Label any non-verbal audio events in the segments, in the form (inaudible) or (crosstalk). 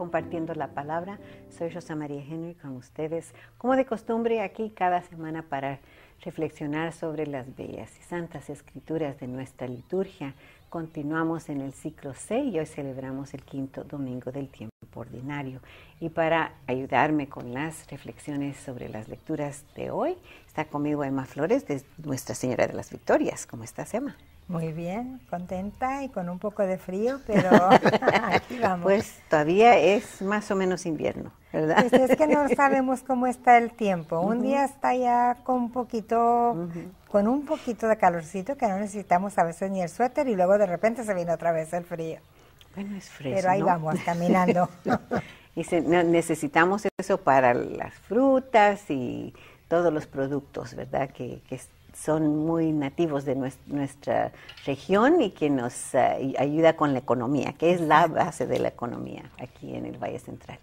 compartiendo la palabra. Soy Rosa María Henry con ustedes, como de costumbre, aquí cada semana para reflexionar sobre las bellas y santas escrituras de nuestra liturgia. Continuamos en el ciclo C y hoy celebramos el quinto domingo del tiempo ordinario. Y para ayudarme con las reflexiones sobre las lecturas de hoy, está conmigo Emma Flores de Nuestra Señora de las Victorias. ¿Cómo estás, Emma? Muy bien, contenta y con un poco de frío, pero (laughs) aquí vamos. Pues todavía es más o menos invierno, ¿verdad? Pues es que no (laughs) sabemos cómo está el tiempo. Un día está ya con un poquito, con un poquito de calorcito que no necesitamos a veces ni el suéter y luego de repente se viene otra vez el frío. Bueno, es fresco. Pero ahí vamos, (laughs) caminando. y necesitamos eso para las frutas y todos los productos, ¿verdad? Que, que son muy nativos de nuestra, región y que nos eh, ayuda con la economía, que es la base de la economía aquí en el Valle Central.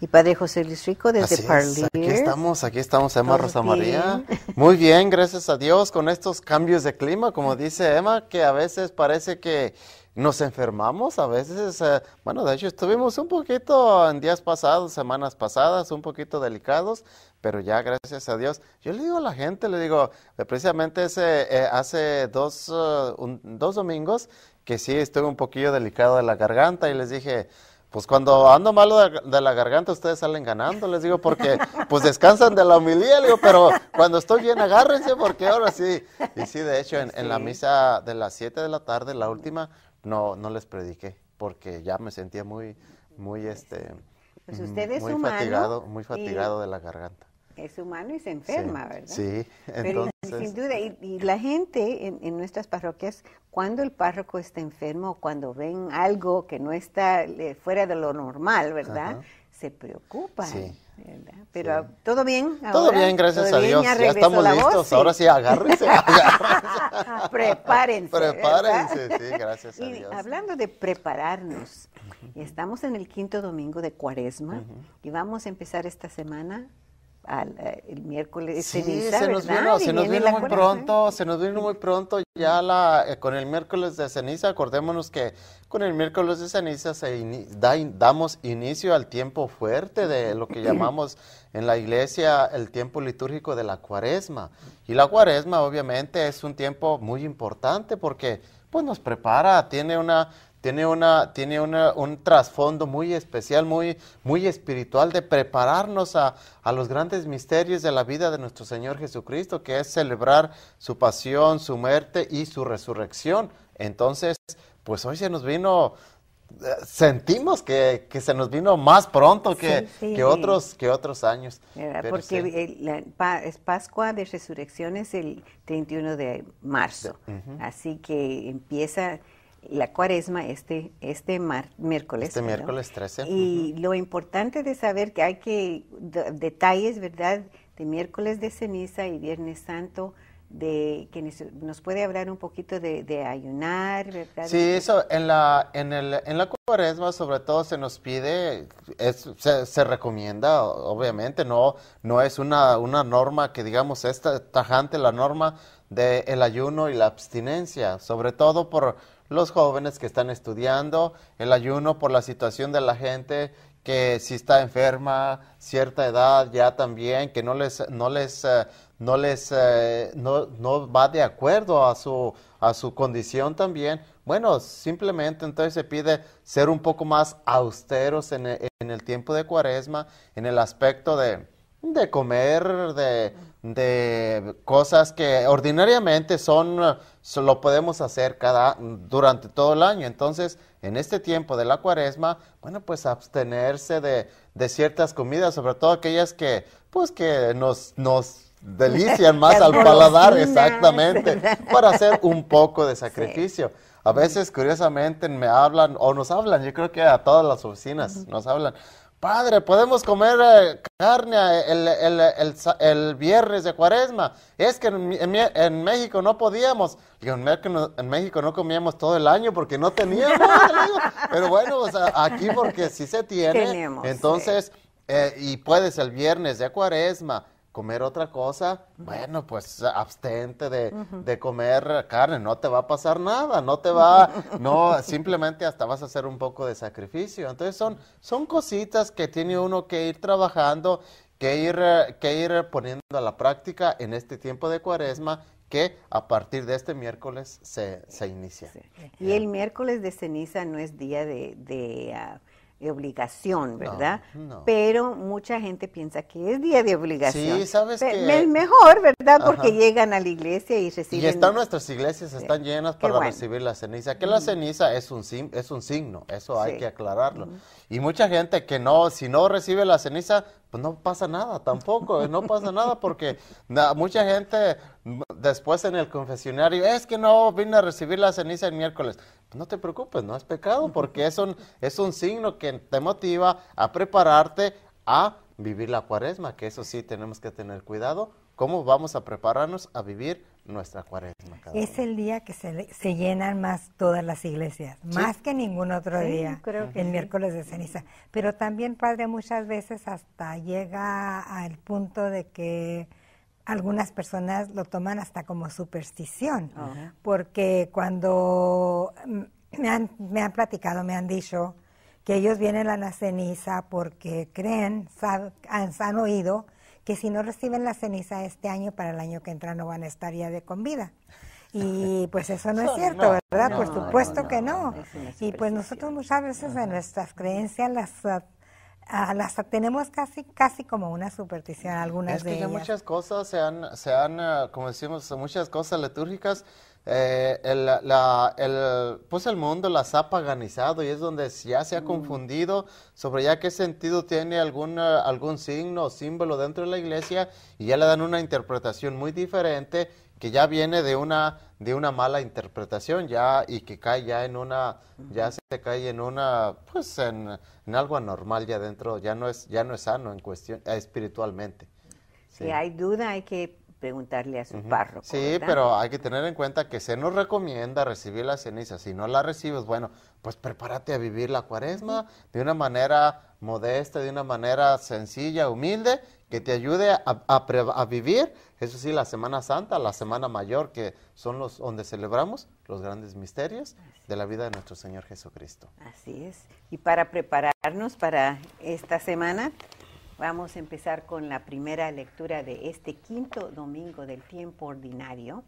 Y Padre José Luis Rico desde aquí estamos, aquí estamos, Emma Rosa María. (laughs) Muy bien, gracias a Dios con estos cambios de clima, como dice Emma, que a veces parece que nos enfermamos a veces. bueno, de hecho estuvimos un poquito en días pasados, semanas pasadas, un poquito delicados, pero ya gracias a Dios. Yo le digo a la gente, le digo, precisamente ese, eh, hace dos, uh, dos domingos que sí estuve un poquillo delicado de la garganta y les dije, pues cuando ando malo de, la garganta, ustedes salen ganando, les digo, porque (laughs) pues descansan de la humildad digo, pero cuando estoy bien, agárrense, porque ahora sí. Y sí, de hecho, en, en la misa de las 7 de la tarde, la última, no, no les prediqué porque ya me sentía muy, muy, este, pues mm, muy fatigado, muy fatigado de la garganta. Es humano y se enferma, ¿verdad? Sí, entonces... Pero, sin duda, y, la gente en, nuestras parroquias, cuando el párroco está enfermo o cuando ven algo que no está eh, fuera de lo normal, ¿verdad? Se preocupan. Pero todo bien. Todo bien, gracias a Dios. Ya, estamos listos. Ahora sí, agárrense. (laughs) Prepárense. Prepárense, sí, gracias a Dios. Hablando de prepararnos, estamos en el quinto domingo de Cuaresma y vamos a empezar esta semana eh, el miércoles de ceniza, se nos vino, muy pronto, se nos vino muy pronto ya la, eh, con el miércoles de ceniza, acordémonos que con el miércoles de ceniza se damos inicio al tiempo fuerte de lo que (laughs) llamamos en la iglesia el tiempo litúrgico de la cuaresma. Y la cuaresma obviamente es un tiempo muy importante porque pues nos prepara, tiene una tiene, una, tiene una, un trasfondo muy especial, muy, muy espiritual, de prepararnos a, a, los grandes misterios de la vida de nuestro Señor Jesucristo, que es celebrar su pasión, su muerte y su resurrección. Entonces, pues hoy se nos vino, eh, sentimos que, que se nos vino más pronto que, que otros, que otros años. Porque la Pascua de Resurrección es el 31 de marzo, así que empieza la cuaresma este, este miércoles. Este miércoles 13. Y lo importante de saber que hay que, detalles, ¿verdad? De miércoles de ceniza y viernes santo, de que nos, puede hablar un poquito de, ayunar, ¿verdad? Sí, eso en la, en, el, en la cuaresma sobre todo se nos pide, se, se, recomienda, obviamente, no, no es una, una norma que digamos es tajante la norma del ayuno y la abstinencia, sobre todo por los jóvenes que están estudiando, el ayuno por la situación de la gente que si está enferma, cierta edad ya también, que no les, no les, eh, no les, eh, no, va de acuerdo a su, a su condición también. Bueno, simplemente entonces se pide ser un poco más austeros en el, en el tiempo de cuaresma, en el aspecto de, de comer, de, de cosas que ordinariamente son lo podemos hacer cada, durante todo el año. Entonces, en este tiempo de la cuaresma, bueno, pues abstenerse de, ciertas comidas, sobre todo aquellas que, pues que nos, nos delician (laughs) más al paladar, exactamente, para hacer un poco de (laughs) sacrificio. A veces, curiosamente, me hablan o nos hablan, yo creo que a todas las oficinas nos hablan, Padre, podemos comer eh, carne eh, el, el, viernes de cuaresma. Es que en, México no podíamos. Digo, en, México no comíamos todo el año porque no teníamos. Pero bueno, aquí porque sí se tiene. entonces, eh, y puedes el viernes de cuaresma comer otra cosa, bueno, pues abstente de, comer carne, no te va a pasar nada, no te va, (laughs) no, simplemente hasta vas a hacer un poco de sacrificio. Entonces son, son cositas que tiene uno que ir trabajando, que ir, que ir poniendo a la práctica en este tiempo de cuaresma que a partir de este miércoles se, inicia. Y el miércoles de ceniza no es día de... Ah, obligación, ¿verdad? Pero mucha gente piensa que es día de obligación. Sí, sabes Es mejor, ¿verdad? Porque llegan a la iglesia y reciben... Y están nuestras iglesias, están llenas para recibir la ceniza. Que la mm. ceniza es un, es un signo, eso hay que aclararlo. Mm. Y mucha gente que no, si no recibe la ceniza, pues no pasa nada tampoco, no pasa nada porque mucha gente después en el confesionario, es que no vine a recibir la ceniza el miércoles. Pues no te preocupes, no es pecado porque es un, es un signo que te motiva a prepararte a vivir la cuaresma, que eso sí tenemos que tener cuidado, cómo vamos a prepararnos a vivir nuestra cuaresma. es el día que se, se, llenan más todas las iglesias, más que ningún otro día, el miércoles de ceniza. Pero también, padre, muchas veces hasta llega al punto de que algunas personas lo toman hasta como superstición, porque cuando me han, platicado, me han dicho que ellos vienen a la ceniza porque creen, han, han oído, que si no reciben la ceniza este año, para el año que entra no van a estar ya de con vida. Y (laughs) pues eso no es cierto, ¿verdad? Por supuesto que no. Y pues nosotros muchas veces de nuestras creencias las ah, las tenemos casi casi como una superstición algunas de muchas cosas se han se han ah, como decimos muchas cosas litúrgicas eh, el, la, pues el mundo las ha paganizado y es donde ya se ha mm. confundido sobre ya qué sentido tiene algún, algún signo o símbolo dentro de la iglesia y ya le dan una interpretación muy diferente que ya viene de una, de una mala interpretación ya y que cae ya en una, ya se cae en una, pues en, algo anormal ya dentro, ya no es, ya no es sano en cuestión, eh, espiritualmente. Sí. Si hay duda hay que preguntarle a su párroco. Sí, pero hay que tener en cuenta que se nos recomienda recibir la ceniza. Si no la recibes, bueno, pues prepárate a vivir la cuaresma de una manera modesta, de una manera sencilla, humilde, que te ayude a, a, a vivir, eso sí, la Semana Santa, la Semana Mayor, que son los donde celebramos los grandes misterios de la vida de nuestro Señor Jesucristo. Así es. Y para prepararnos para esta semana, Vamos a empezar con la primera lectura de este quinto domingo del tiempo ordinario,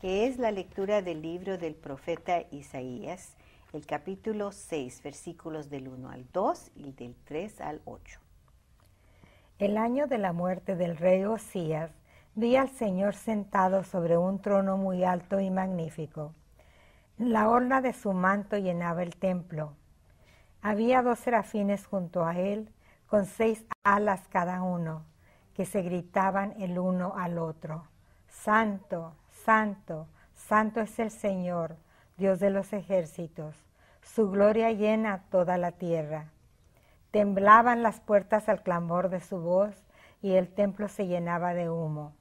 que es la lectura del libro del profeta Isaías, el capítulo 6, versículos del 1 al 2 y del 3 al 8. El año de la muerte del rey Osías, vi al Señor sentado sobre un trono muy alto y magnífico. La horna de su manto llenaba el templo. Había dos serafines junto a él con seis alas cada uno, que se gritaban el uno al otro. Santo, santo, santo es el Señor, Dios de los ejércitos. Su gloria llena toda la tierra. Temblaban las puertas al clamor de su voz y el templo se llenaba de humo.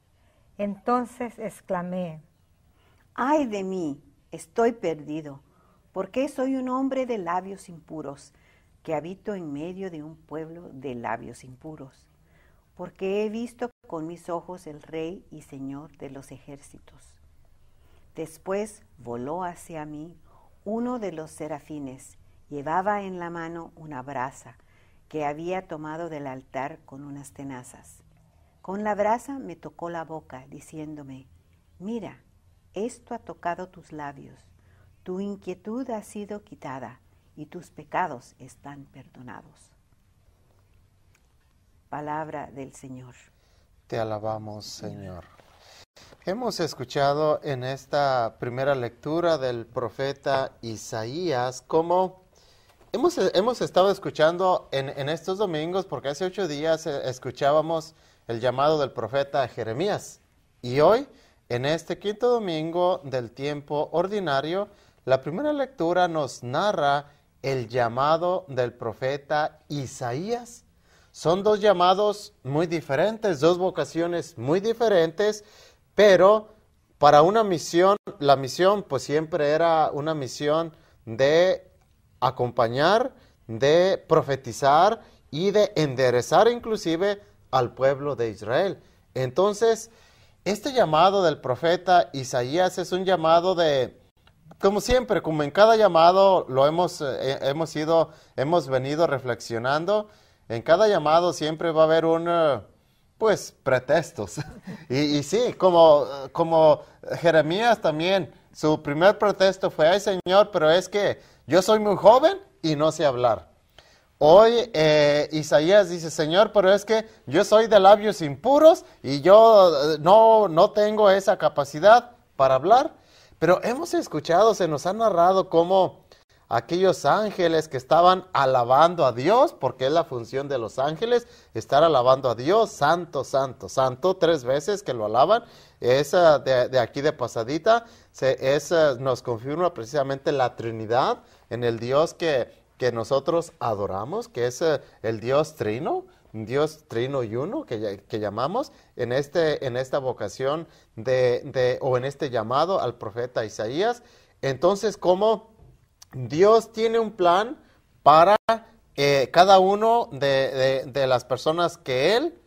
Entonces exclamé, ¡ay de mí! Estoy perdido, porque soy un hombre de labios impuros que habito en medio de un pueblo de labios impuros, porque he visto con mis ojos el Rey y Señor de los ejércitos. Después voló hacia mí uno de los serafines, llevaba en la mano una brasa que había tomado del altar con unas tenazas. Con la brasa me tocó la boca, diciéndome, mira, esto ha tocado tus labios, tu inquietud ha sido quitada y tus pecados están perdonados. Palabra del Señor. Te alabamos, Señor. Hemos escuchado en esta primera lectura del profeta Isaías como hemos, hemos estado escuchando en, en estos domingos, porque hace ocho días eh, escuchábamos el llamado del profeta Jeremías. Y hoy, en este quinto domingo del tiempo ordinario, la primera lectura nos narra el llamado del profeta Isaías. Son dos llamados muy diferentes, dos vocaciones muy diferentes, pero para una misión, la misión pues siempre era una misión de acompañar, de profetizar y de enderezar inclusive al pueblo de Israel. Entonces, este llamado del profeta Isaías es un llamado de como siempre, como en cada llamado lo hemos, eh, eh, hemos ido, hemos venido reflexionando, en cada llamado siempre va a haber un, eh, pues, pretextos. (laughs) y, sí, como, como Jeremías también, su primer protesto fue, ay Señor, pero es que yo soy muy joven y no sé hablar. Hoy Isaías dice, Señor, pero es que yo soy de labios impuros y yo no, no tengo esa capacidad para hablar. Pero hemos escuchado, se nos ha narrado cómo aquellos ángeles que estaban alabando a Dios, porque es la función de los ángeles, estar alabando a Dios, santo, santo, santo, tres veces que lo alaban, esa de, aquí de Pasadita, se, esa nos confirma precisamente la Trinidad en el Dios que, que nosotros adoramos, que es eh, el Dios trino, Dios Trino y Uno que, llamamos en, este, en esta vocación de, o en este llamado al profeta Isaías. Entonces, como Dios tiene un plan para eh, cada uno de, las personas que Él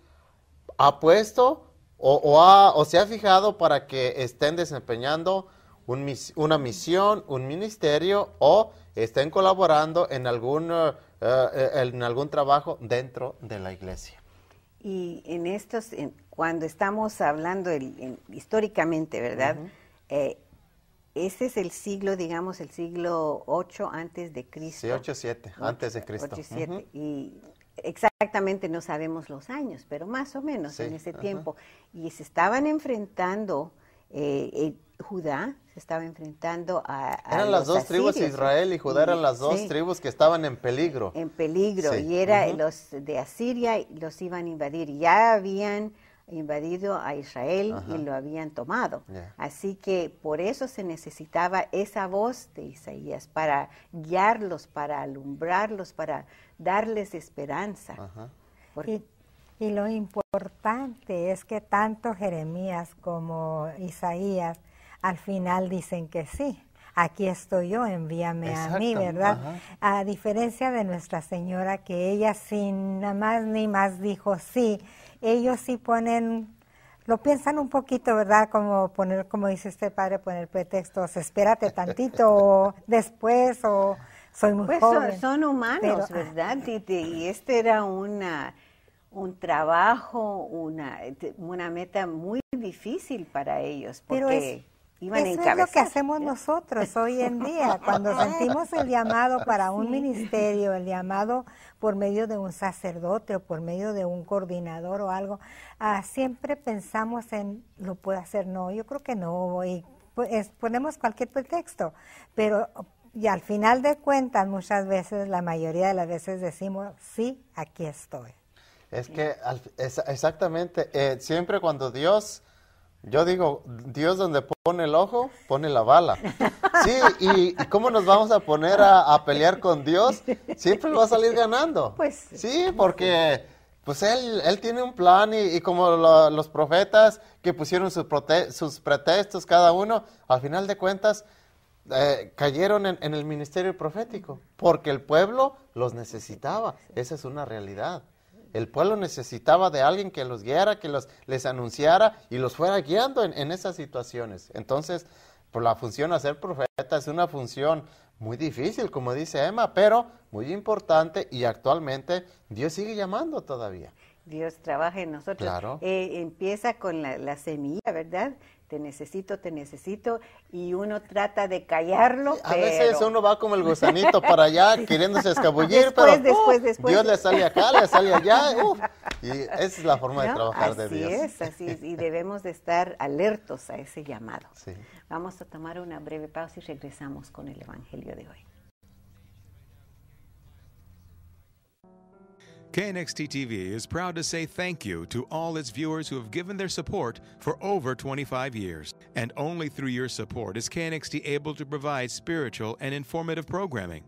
ha puesto o, o, se ha fijado para que estén desempeñando una misión, un ministerio o estén colaborando en algún... Eh, eh, en algún trabajo dentro de la iglesia. Y en estos, cuando estamos hablando históricamente, ¿verdad? Eh, ese es el siglo, digamos, el siglo 8 antes de Cristo. Sí, 8, 7, antes de Cristo. 8, 7, Y exactamente no sabemos los años, pero más o menos en ese tiempo. Y se estaban enfrentando eh, eh, Judá se estaba enfrentando a... eran las dos tribus de Israel y Judá eran las dos tribus que estaban en peligro. En peligro, y era los de Asiria los iban a invadir. Ya habían invadido a Israel y lo habían tomado. Así que por eso se necesitaba esa voz de Isaías, para guiarlos, para alumbrarlos, para darles esperanza. Y lo importante es que tanto Jeremías como Isaías al final dicen que sí. Aquí estoy yo, envíame a mí, ¿verdad? A diferencia de Nuestra Señora, que ella sin nada más ni más dijo sí, ellos sí ponen lo piensan un poquito, ¿verdad? Como poner, como dice este padre, poner pretextos, espérate tantito, o después, o soy muy pues joven. Son, humanos, ¿verdad? Y, ah, y este era una un trabajo, una, una meta muy difícil para ellos. Porque Pero es, eso es lo que hacemos nosotros hoy en día, cuando (laughs) sentimos el llamado para un ministerio, el llamado por medio de un sacerdote o por medio de un coordinador o algo, ah, siempre pensamos en, ¿lo puedo hacer? No, yo creo que no, y pues, ponemos cualquier pretexto, pero y al final de cuentas muchas veces, la mayoría de las veces decimos, sí, aquí estoy. Es que exactamente, eh, siempre cuando Dios, yo digo, Dios donde pone el ojo, pone la bala. (laughs) Sí, y, ¿cómo nos vamos a poner a, pelear con Dios? Siempre va a salir ganando. Pues sí, porque pues él, él tiene un plan y, como los profetas que pusieron sus, pretextos cada uno, al final de cuentas eh, cayeron en el ministerio profético, porque el pueblo los necesitaba. Esa es una realidad. El pueblo necesitaba de alguien que los guiara, que los, les anunciara y los fuera guiando en, esas situaciones. Entonces, por pues, la función de ser profeta es una función muy difícil, como dice Emma, pero muy importante y actualmente Dios sigue llamando todavía. Dios trabaja en nosotros. Claro. Eh, empieza con la, la semilla, ¿verdad? te necesito, te necesito, y uno trata de callarlo. A veces uno va como el gusanito para allá (laughs) queriéndose escabullir, pero después, uh, después. Dios le sale acá, le sale allá, uh, (laughs) y esa es la forma de trabajar de Dios. Así es, así es, y debemos de estar alertos a ese llamado. Vamos a tomar una breve pausa y regresamos con el Evangelio de hoy. KNXT TV is proud to say thank you to all its viewers who have given their support for over 25 years. And only through your support is KNXT able to provide spiritual and informative programming.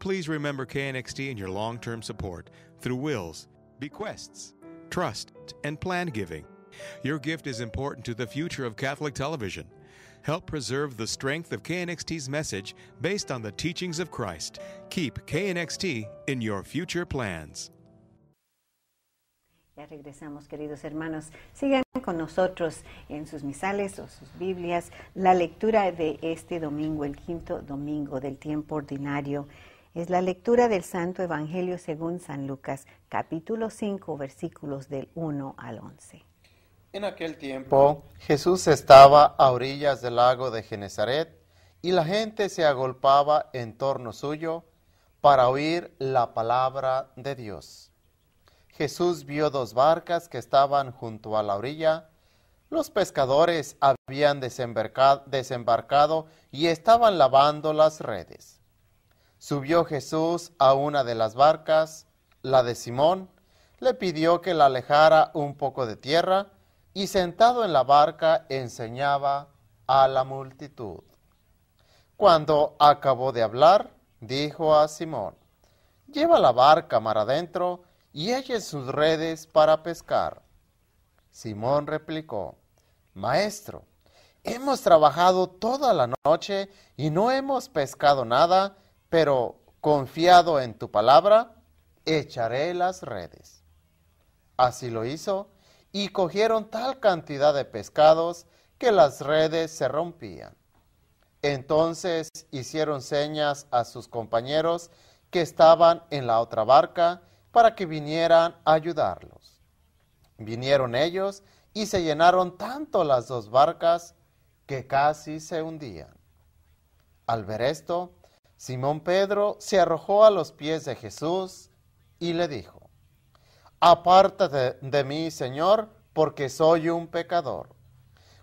Please remember KNXT in your long term support through wills, bequests, trust, and planned giving. Your gift is important to the future of Catholic television. Help preserve the strength of KNXT's message based on the teachings of Christ. Keep KNXT in your future plans. Ya regresamos, queridos hermanos. Sigan con nosotros en sus misales o sus Biblias la lectura de este domingo, el quinto domingo del tiempo ordinario. Es la lectura del Santo Evangelio según San Lucas, capítulo 5, versículos del 1 al 11. En aquel tiempo Jesús estaba a orillas del lago de Genezaret y la gente se agolpaba en torno suyo para oír la palabra de Dios. Jesús vio dos barcas que estaban junto a la orilla. Los pescadores habían desembarcado y estaban lavando las redes. Subió Jesús a una de las barcas, la de Simón, le pidió que la alejara un poco de tierra y sentado en la barca enseñaba a la multitud. Cuando acabó de hablar, dijo a Simón, lleva la barca mar adentro y echen sus redes para pescar. Simón replicó, Maestro, hemos trabajado toda la noche y no hemos pescado nada, pero confiado en tu palabra, echaré las redes. Así lo hizo, y cogieron tal cantidad de pescados que las redes se rompían. Entonces hicieron señas a sus compañeros que estaban en la otra barca para que vinieran a ayudarlos. Vinieron ellos y se llenaron tanto las dos barcas que casi se hundían. Al ver esto, Simón Pedro se arrojó a los pies de Jesús y le dijo, Apártate de mí, Señor, porque soy un pecador.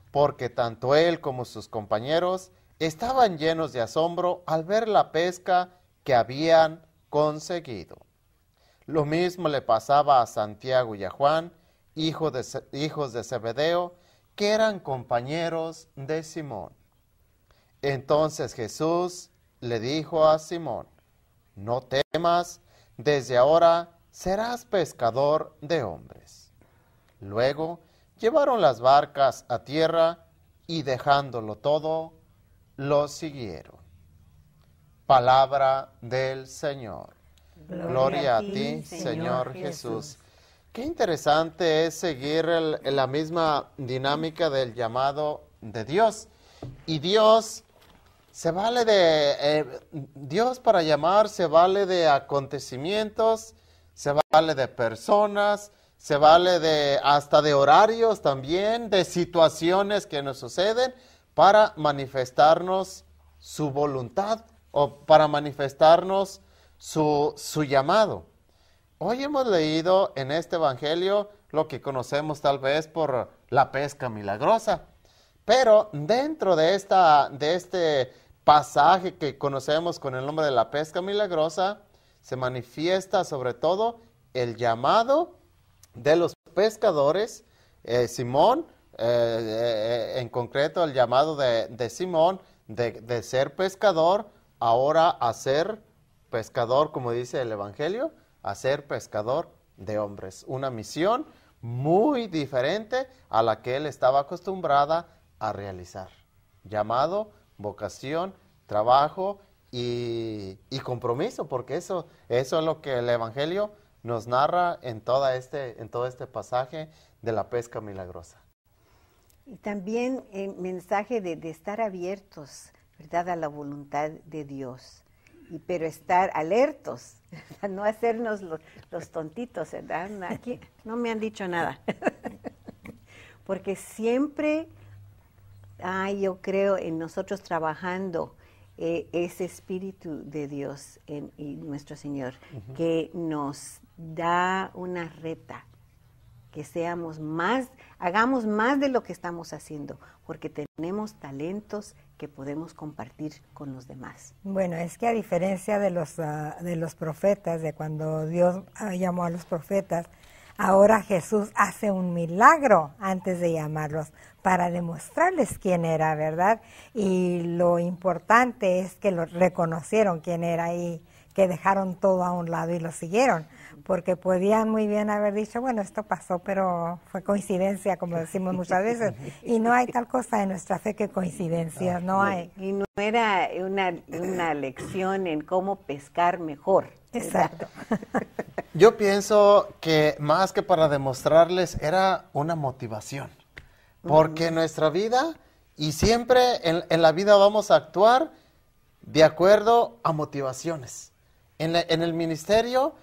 Porque tanto él como sus compañeros estaban llenos de asombro al ver la pesca que habían conseguido. Lo mismo le pasaba a Santiago y a Juan, de, hijos de Zebedeo, que eran compañeros de Simón. Entonces Jesús le dijo a Simón, no temas, desde ahora serás pescador de hombres. Luego llevaron las barcas a tierra y dejándolo todo, lo siguieron. Palabra del Señor. Gloria, a ti, Señor Jesús. Qué interesante es seguir la misma dinámica del llamado de Dios. Y Dios se vale de, eh, Dios para llamar se vale de acontecimientos, se vale de personas, se vale de hasta de horarios también, de situaciones que nos suceden para manifestarnos su voluntad o para manifestarnos su, llamado. Hoy hemos leído en este Evangelio lo que conocemos tal vez por la pesca milagrosa, pero dentro de, esta, de este pasaje que conocemos con el nombre de la pesca milagrosa, se manifiesta sobre todo el llamado de los pescadores, eh, Simón, eh, eh, en concreto el llamado de, de Simón de, de, ser pescador, ahora a ser pescador, como dice el Evangelio, a ser pescador de hombres. Una misión muy diferente a la que él estaba acostumbrada a realizar. Llamado, vocación, trabajo y, compromiso, porque eso, eso es lo que el Evangelio nos narra en, toda este, en todo este pasaje de la pesca milagrosa. Y también el eh, mensaje de, de estar abiertos, ¿verdad?, a la voluntad de Dios pero estar alertos, (laughs) no hacernos los, tontitos, ¿verdad? Aquí no me han dicho nada. (laughs) Porque siempre yo creo, en nosotros trabajando eh, ese espíritu de Dios en, y nuestro Señor, que nos da una reta, que seamos más, hagamos más de lo que estamos haciendo, porque tenemos talentos que podemos compartir con los demás. Bueno, es que a diferencia de los, ah, de los profetas, de cuando Dios ah, llamó a los profetas, ahora Jesús hace un milagro antes de llamarlos para demostrarles quién era, ¿verdad? Y lo importante es que lo reconocieron quién era y que dejaron todo a un lado y lo siguieron porque podían muy bien haber dicho, bueno, esto pasó, pero fue coincidencia, como decimos muchas veces, (laughs) y no hay tal cosa en nuestra fe que coincidencia, no ah, hay. Y no era una, lección en cómo pescar mejor. Exacto. (laughs) Yo pienso que más que para demostrarles era una motivación, porque nuestra vida, y siempre en, en la vida vamos a actuar de acuerdo a motivaciones. En, en el ministerio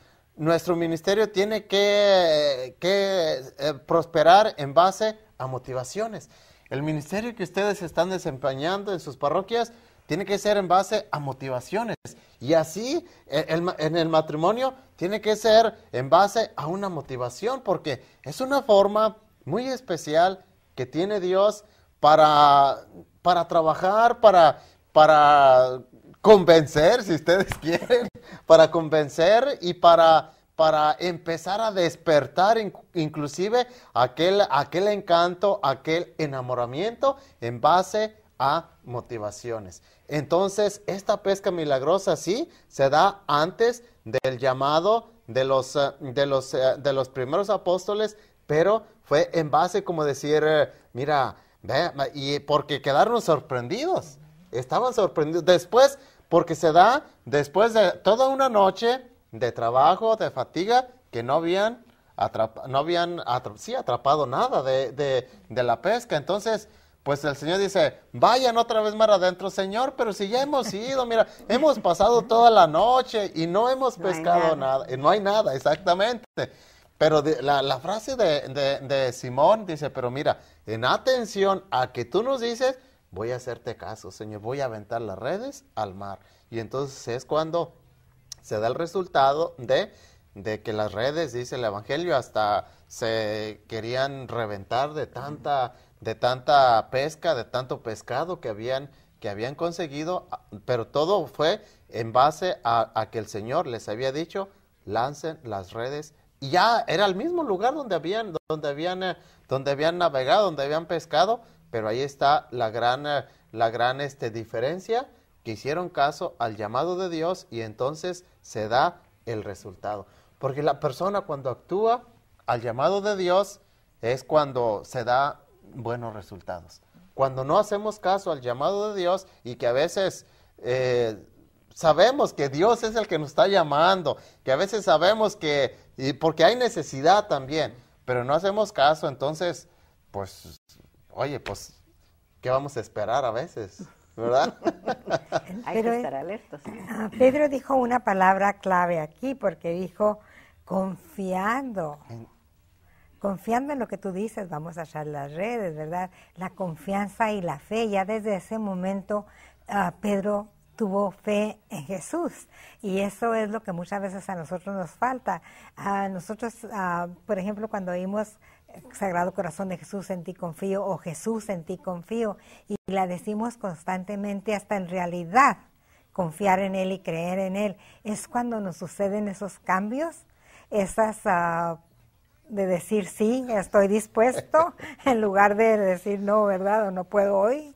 nuestro ministerio tiene que, eh, prosperar en base a motivaciones. El ministerio que ustedes están desempeñando en sus parroquias tiene que ser en base a motivaciones. Y así e, en el matrimonio tiene que ser en base a una motivación, porque es una forma muy especial que tiene Dios para, para trabajar, para, para convencer, si ustedes (laughs) quieren, para convencer y para, para empezar a despertar inclusive aquel, aquel encanto, aquel enamoramiento en base a motivaciones. Entonces, esta pesca milagrosa sí se da antes del llamado de los, eh, de los, eh, de los primeros apóstoles, pero fue en base como decir, eh, mira, ve, y porque quedaron sorprendidos, estaban sorprendidos. Después porque se da después de toda una noche de trabajo, de fatiga, que no habían, no habían atrapado nada de, la pesca. Entonces, pues el Señor dice, vayan otra vez más adentro, Señor, pero si ya hemos ido, mira, hemos pasado toda la noche y no hemos pescado nada. Eh, no hay nada, exactamente. Pero la, frase de Simón dice, pero mira, en atención a que tú nos dices, voy a hacerte caso, Señor, voy a aventar las redes al mar. Y entonces es cuando se da el resultado de, de que las redes, dice el Evangelio, hasta se querían reventar de tanta, de tanta pesca, de tanto pescado que habían, que habían conseguido, pero todo fue en base a, que el Señor les había dicho, lancen las redes y ya era el mismo lugar donde habían, donde habían, eh, donde habían navegado, donde habían pescado, pero ahí está la gran, la gran este, diferencia que hicieron caso al llamado de Dios y entonces se da el resultado. Porque la persona cuando actúa al llamado de Dios es cuando se da buenos resultados. Cuando no hacemos caso al llamado de Dios y que a veces eh, sabemos que Dios es el que nos está llamando, que a veces sabemos que, y porque hay necesidad también, pero no hacemos caso, entonces, pues Oye, pues, ¿qué vamos a esperar a veces? ¿Verdad? (laughs) Hay que estar alertos. Ah, Pedro dijo una palabra clave aquí, porque dijo confiando. confiando en lo que tú dices, vamos a echar las redes, ¿verdad? La confianza y la fe. Ya desde ese momento ah, Pedro tuvo fe en Jesús y eso es lo que muchas veces a nosotros nos falta. A nosotros, ah, por ejemplo, cuando oímos Sagrado Corazón de Jesús, en ti confío, o Jesús, en ti confío. Y la decimos constantemente hasta en realidad, confiar en Él y creer en Él. Es cuando nos suceden esos cambios, esas ah, de decir sí, estoy dispuesto, (laughs) en lugar de decir no, ¿verdad? O no puedo hoy.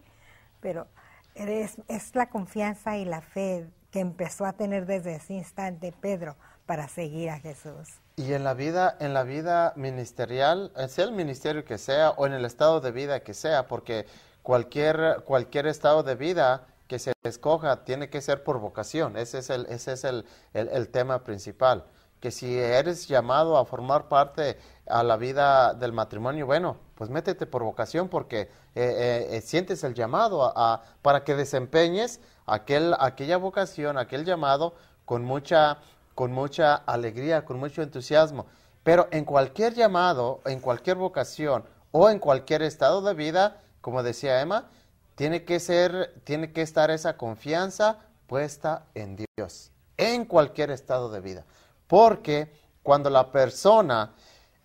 Pero es, es la confianza y la fe que empezó a tener desde ese instante Pedro para seguir a Jesús. Y en la vida, en la vida ministerial, eh, sea el ministerio que sea o en el estado de vida que sea, porque cualquier, cualquier estado de vida que se escoja tiene que ser por vocación. Ese es el, ese es el, el, tema principal. Que si eres llamado a formar parte a la vida del matrimonio, bueno, pues métete por vocación porque eh, eh, sientes el llamado a, para que desempeñes aquel, aquella vocación, aquel llamado con mucha con mucha alegría, con mucho entusiasmo. Pero en cualquier llamado, en cualquier vocación o en cualquier estado de vida, como decía Emma, tiene que ser, tiene que estar esa confianza puesta en Dios, en cualquier estado de vida. Porque cuando la persona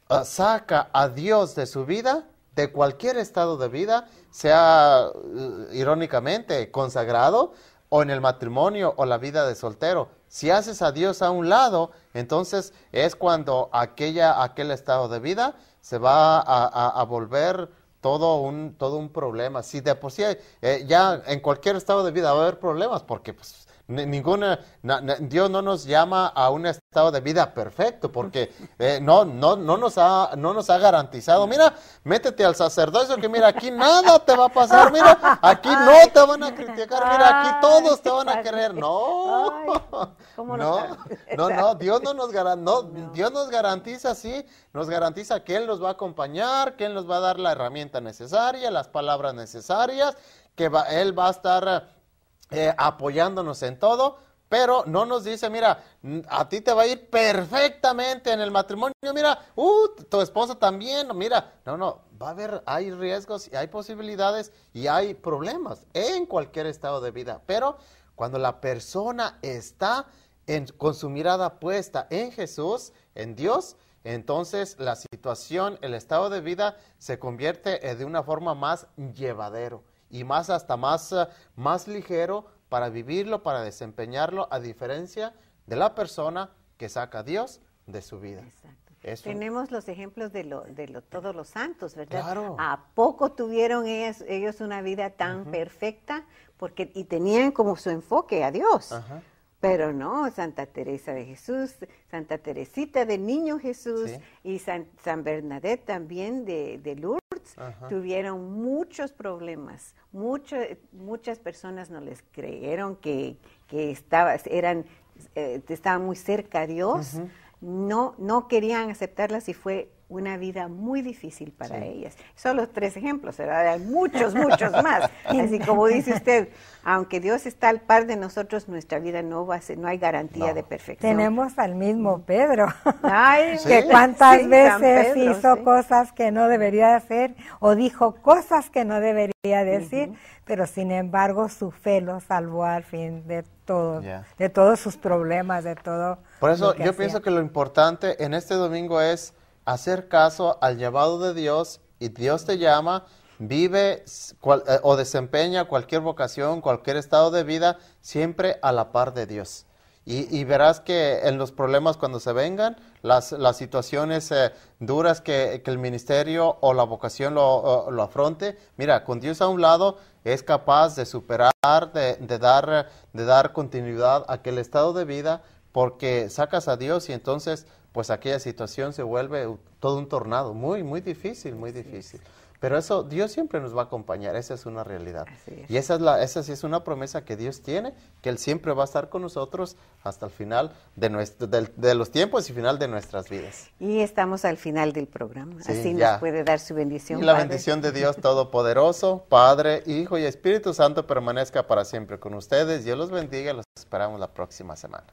ah, saca a Dios de su vida, de cualquier estado de vida, sea irónicamente consagrado o en el matrimonio o la vida de soltero, si haces a Dios a un lado, entonces es cuando aquella, aquel estado de vida se va a, volver todo un, todo un problema. Si de por sí eh, ya en cualquier estado de vida va a haber problemas, porque pues, Ninguna, Dios no nos llama a un estado de vida perfecto porque eh, no, no, no, nos ha, no nos ha garantizado. Mira, métete al sacerdocio que mira, aquí nada te va a pasar. Mira, aquí no te van a criticar. Mira, aquí todos te van a querer. No, no, no, no, Dios no nos, no, Dios nos garantiza, sí, nos garantiza que Él nos va a acompañar, que Él nos va a dar la herramienta necesaria, las palabras necesarias, que va, Él va a estar eh, apoyándonos en todo, pero no nos dice, mira, a ti te va a ir perfectamente en el matrimonio, mira, uh, tu esposa también, mira, no, no, va a haber, hay riesgos y hay posibilidades y hay problemas en cualquier estado de vida, pero cuando la persona está con su mirada puesta en Jesús, en Dios, entonces la situación, el estado de vida se convierte eh, de una forma más llevadero y más hasta más, eh, más ligero para vivirlo, para desempeñarlo, a diferencia de la persona que saca a Dios de su vida. Tenemos los ejemplos de, lo, de todos los santos, ¿verdad? ¿A poco tuvieron ellos, una vida tan perfecta? Porque, y tenían como su enfoque a Dios. Pero no, Santa Teresa de Jesús, Santa Teresita de Niño Jesús y San, San, Bernadette también de, Lourdes tuvieron muchos problemas. muchas personas no les creyeron que, que eran, eh, estaban muy cerca a Dios. no, no querían aceptarlas y fue una vida muy difícil para ellas. Son los tres ejemplos, ¿verdad? Hay muchos, muchos más. (laughs) Así como dice usted, aunque Dios está al par de nosotros, nuestra vida no va no hay garantía de perfección. Tenemos al mismo Pedro, (laughs) Ay, (laughs) que cuántas veces hizo cosas que no debería hacer o dijo cosas que no debería decir, pero sin embargo su fe lo salvó al fin de todo, de todos sus problemas, de todo. Por eso yo pienso que lo importante en este domingo es hacer caso al llamado de Dios y Dios te llama, vive eh, o desempeña cualquier vocación, cualquier estado de vida, siempre a la par de Dios. Y, verás que en los problemas cuando se vengan, las, las situaciones eh, duras que, el ministerio o la vocación lo, afronte, mira, con Dios a un lado es capaz de superar, de dar, de dar continuidad a aquel estado de vida, porque sacas a Dios y entonces pues aquella situación se vuelve todo un tornado, muy, muy difícil, muy difícil. Pero eso, Dios siempre nos va a acompañar, esa es una realidad. Y esa, es esa sí es una promesa que Dios tiene, que Él siempre va a estar con nosotros hasta el final de, los tiempos y final de nuestras vidas. Y estamos al final del programa, así nos puede dar su bendición. Y la bendición de Dios Todopoderoso, Padre, Hijo y Espíritu Santo permanezca para siempre con ustedes. Dios los bendiga, los esperamos la próxima semana.